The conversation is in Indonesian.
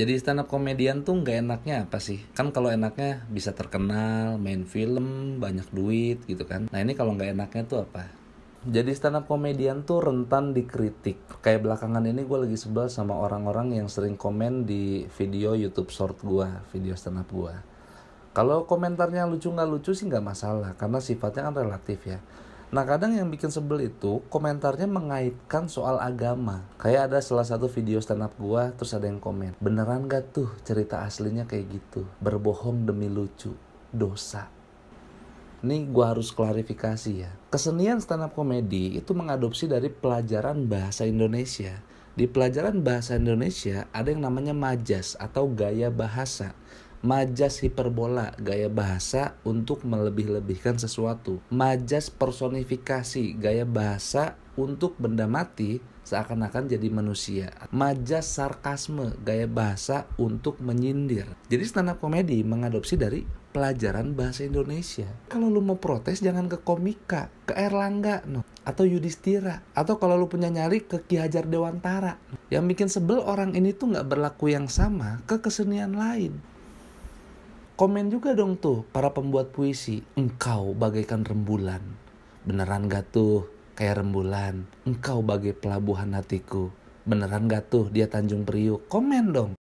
jadi stand up komedian tuh nggak enaknya apa sih kan kalau enaknya bisa terkenal main film banyak duit gitu kan nah ini kalau nggak enaknya tuh apa jadi stand up komedian tuh rentan dikritik. Kayak belakangan ini gue lagi sebel sama orang-orang yang sering komen di video YouTube short gue, video stand up gue. Kalau komentarnya lucu nggak lucu sih nggak masalah, karena sifatnya kan relatif ya. Nah kadang yang bikin sebel itu komentarnya mengaitkan soal agama. Kayak ada salah satu video stand up gua terus ada yang komen. Beneran gak tuh cerita aslinya kayak gitu? Berbohong demi lucu. Dosa. Ini gue harus klarifikasi ya. Kesenian stand up komedi itu mengadopsi dari pelajaran bahasa Indonesia. Di pelajaran bahasa Indonesia ada yang namanya majas atau gaya bahasa majas hiperbola gaya bahasa untuk melebih-lebihkan sesuatu majas personifikasi gaya bahasa untuk benda mati seakan-akan jadi manusia majas sarkasme gaya bahasa untuk menyindir jadi stand up komedi mengadopsi dari pelajaran bahasa Indonesia kalau lu mau protes jangan ke komika ke Erlangga no atau Yudhistira atau kalau lu punya nyari ke Ki Hajar Dewantara yang bikin sebel orang ini tuh nggak berlaku yang sama ke kesenian lain Komen juga dong tuh para pembuat puisi, engkau bagaikan rembulan. Beneran gak tuh kayak rembulan? Engkau bagai pelabuhan hatiku. Beneran gak tuh dia Tanjung Priuk? Komen dong.